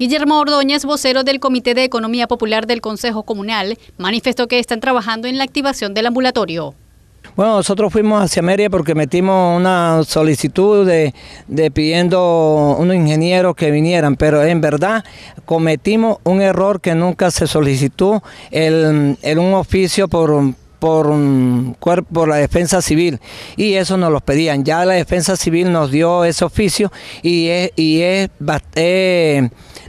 Guillermo Ordóñez, vocero del Comité de Economía Popular del Consejo Comunal, manifestó que están trabajando en la activación del ambulatorio. Bueno, nosotros fuimos hacia Meria porque metimos una solicitud de, pidiendo unos ingenieros que vinieran, pero en verdad cometimos un error que nunca se solicitó, en un oficio por, por, mm, por la defensa civil y eso nos lo pedían. Ya la defensa civil nos dio ese oficio y es, y es,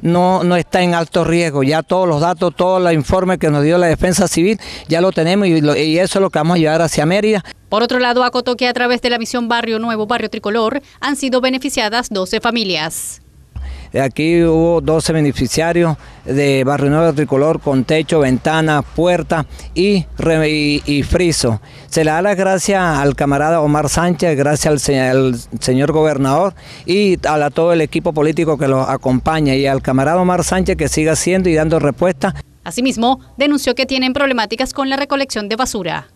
no, no está en alto riesgo. Ya todos los datos, todos los informes que nos dio la defensa civil, ya lo tenemos y, eso es lo que vamos a llevar hacia Mérida. Por otro lado, a que a través de la misión Barrio Nuevo, Barrio Tricolor, han sido beneficiadas 12 familias. Aquí hubo 12 beneficiarios de Barrio Nuevo Tricolor con techo, ventana, puerta y, y, friso. Se le da las gracias al camarada Omar Sánchez, gracias al, señor gobernador y a, todo el equipo político que lo acompaña y al camarada Omar Sánchez que siga haciendo y dando respuesta. Asimismo, denunció que tienen problemáticas con la recolección de basura.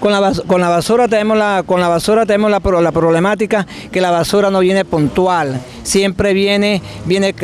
Con la, basura, tenemos la con la basura tenemos la problemática que la basura no viene puntual siempre viene, viene,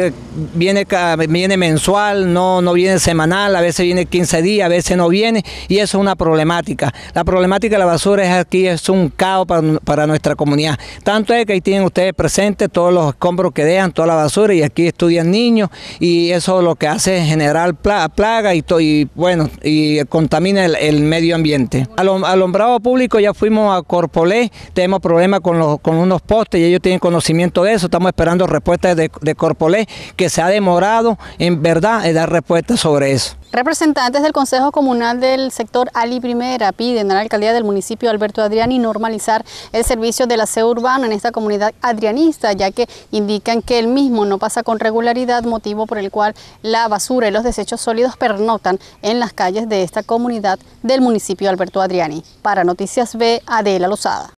viene, viene mensual, no, no viene semanal, a veces viene 15 días, a veces no viene, y eso es una problemática. La problemática de la basura es aquí, es un caos para, nuestra comunidad. Tanto es que ahí tienen ustedes presentes todos los escombros que dejan, toda la basura, y aquí estudian niños, y eso lo que hace es generar plaga, y, bueno, y contamina el, medio ambiente. Al alombrado público ya fuimos a Corpolé, tenemos problemas con, con unos postes, y ellos tienen conocimiento de eso, estamos esperando dando respuesta de, Corpolé, que se ha demorado en verdad en dar respuesta sobre eso. Representantes del Consejo Comunal del sector Ali Primera piden a la alcaldía del municipio Alberto Adriani normalizar el servicio la aseo urbano en esta comunidad adrianista, ya que indican que el mismo no pasa con regularidad, motivo por el cual la basura y los desechos sólidos pernotan en las calles de esta comunidad del municipio Alberto Adriani. Para Noticias B, Adela Lozada.